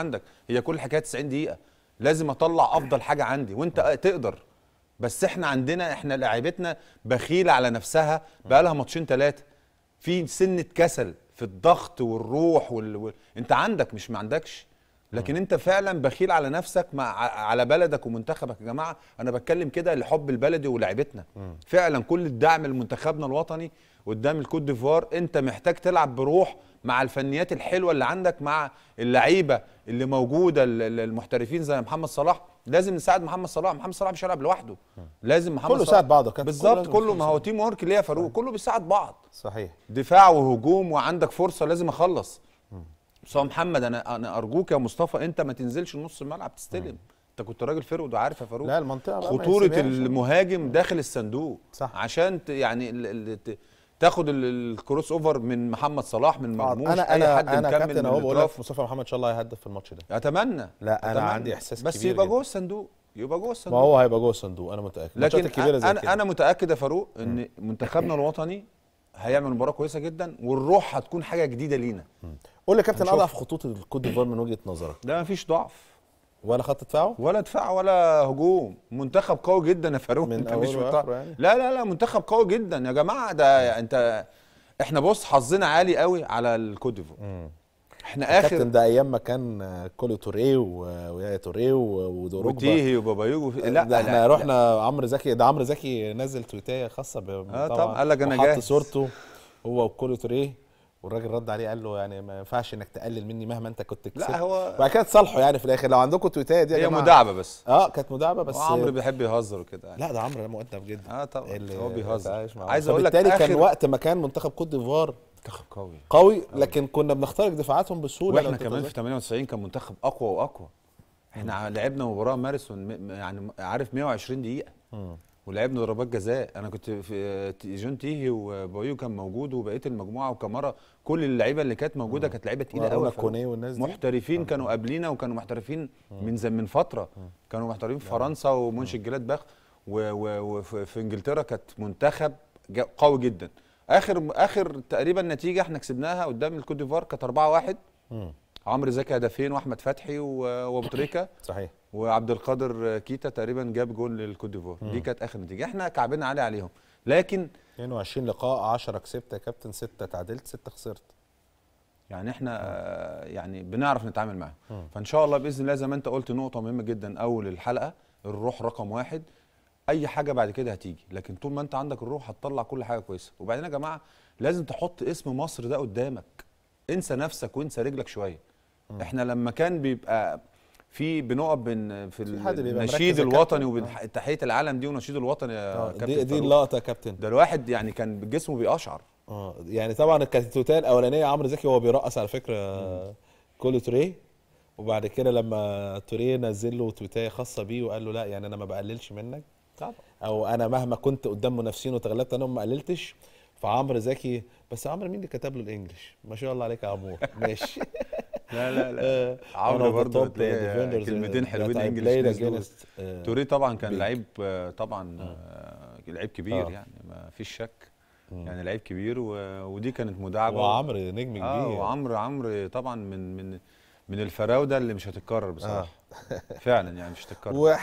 عندك هي كل حكايه 90 دقيقه لازم اطلع افضل حاجه عندي وانت آه. تقدر بس احنا عندنا احنا لعيبتنا بخيله على نفسها بقى لها آه. ماتشين ثلاثه في سنه كسل في الضغط والروح وال... وال... انت عندك مش ما عندكش لكن آه. انت فعلا بخيل على نفسك مع على بلدك ومنتخبك يا جماعه انا بتكلم كده لحب البلد ولعيبتنا فعلا كل الدعم لمنتخبنا الوطني قدام الكوت ديفوار انت محتاج تلعب بروح مع الفنيات الحلوه اللي عندك مع اللعيبه اللي موجوده المحترفين زي محمد صلاح لازم نساعد محمد صلاح محمد صلاح مش هيلعب لوحده لازم محمد كله ساعد بعضه بالظبط كله ما هو تيم ورك ليه يا فاروق كله بيساعد بعض صحيح دفاع وهجوم وعندك فرصه لازم اخلص بس محمد انا انا ارجوك يا مصطفى انت ما تنزلش نص الملعب تستلم انت كنت راجل فرقد وعارف يا فاروق لا المنطقه خطوره المهاجم داخل الصندوق صح عشان يعني تاخد الكروس اوفر من محمد صلاح من مرموش انا انا حد انا كابتن اهو بقول لك مصطفى محمد ان شاء الله هيهدف في الماتش ده اتمنى لا انا عندي احساس بس كبير بس يبقى جوه الصندوق يبقى جوه الصندوق ما هو هيبقى جوه الصندوق انا متاكد لكن زي انا كده. انا متاكد يا فاروق ان م. منتخبنا الوطني هيعمل مباراه كويسه جدا والروح هتكون حاجه جديده لينا قول لي يا كابتن اضعف خطوط الكوت ديفوار من وجهه نظرك لا مفيش ضعف ولا خط دفاعه ولا دفاع ولا هجوم منتخب قوي جدا يا فاروق انت مش يعني. لا لا لا منتخب قوي جدا يا جماعه ده انت احنا بص حظنا عالي قوي على الكوديفو احنا اخر كابتن ده ايام ما كان كولي توريه ويايا توريه ودوروجبا وتيهي وبابايوجو في... لا ده احنا لا رحنا عمرو زكي ده عمرو زكي نزل تويتايه خاصه ب اه طبعا قال لك انا جاهز حط صورته هو وكولي توريه والراجل رد عليه قال له يعني ما ينفعش انك تقلل مني مهما انت كنت كسبت لا هو وبعد كده تصالحوا يعني في الاخر لو عندكم تويتايه دي يا هي مداعبه بس اه كانت مداعبه بس عمرو بيحب يهزر وكده يعني. لا ده عمرو مؤدب جدا اه طبعا هو بيهزر عايز اقول لك بالتالي كان وقت ما كان منتخب كوت ديفوار منتخب قوي قوي لكن كنا بنخترق دفاعاتهم بسهوله واحنا كمان في 98 كان منتخب اقوى واقوى احنا لعبنا مباراه مارسون يعني عارف 120 دقيقه ولعبنا ضربات جزاء انا كنت في آه، جون تيهي وبايو كان موجود وبقيه المجموعه وكمره كل اللعيبه اللي كانت موجوده كانت لعيبه تقيله قوي كوني والناس دي محترفين أه. كانوا قبلينا وكانوا محترفين من من فتره كانوا محترفين في فرنسا ومنشن جلاد باخ وفي انجلترا كانت منتخب قوي جدا اخر اخر تقريبا نتيجه احنا كسبناها قدام الكوت ديفوار كانت 4-1 عمرو زكي هدفين واحمد فتحي وابو تريكه صحيح وعبد القادر كيتا تقريبا جاب جول للكوت ديفوار دي كانت اخر نتيجه احنا كعبنا عالي عليهم لكن 22 لقاء 10 كسبت يا كابتن 6 تعادلت 6 خسرت يعني احنا آه يعني بنعرف نتعامل معاهم فان شاء الله باذن الله زي ما انت قلت نقطه مهمه جدا اول الحلقه الروح رقم واحد اي حاجه بعد كده هتيجي لكن طول ما انت عندك الروح هتطلع كل حاجه كويسه وبعدين يا جماعه لازم تحط اسم مصر ده قدامك انسى نفسك وانسى رجلك شويه احنا لما كان بيبقى في بنقف في النشيد الوطني وتحيه اه. العالم العلم دي ونشيد الوطني يا اه، كابتن دي, دي اللقطه يا كابتن ده الواحد يعني كان جسمه بيقشعر اه يعني طبعا الكتوتيه الاولانيه عمرو زكي هو بيرقص على فكره كل كله توريه وبعد كده لما توريه نزل له تويتايه خاصه بيه وقال له لا يعني انا ما بقللش منك طبعا او انا مهما كنت قدام منافسين وتغلبت انا ما قللتش فعمرو زكي بس عمرو مين اللي كتب له الانجليش ما شاء الله عليك يا عمور ماشي لا لا لا آه، عمرو برضه آه، كلمتين حلوين انجلش آه، توري طبعا كان لعيب طبعا لعيب كبير يعني ما فيش شك يعني لعيب كبير ودي كانت مداعبه وعمرو نجم كبير اه وعمرو عمرو طبعا من من من الفراوده اللي مش هتتكرر بصراحه فعلا يعني مش هتتكرر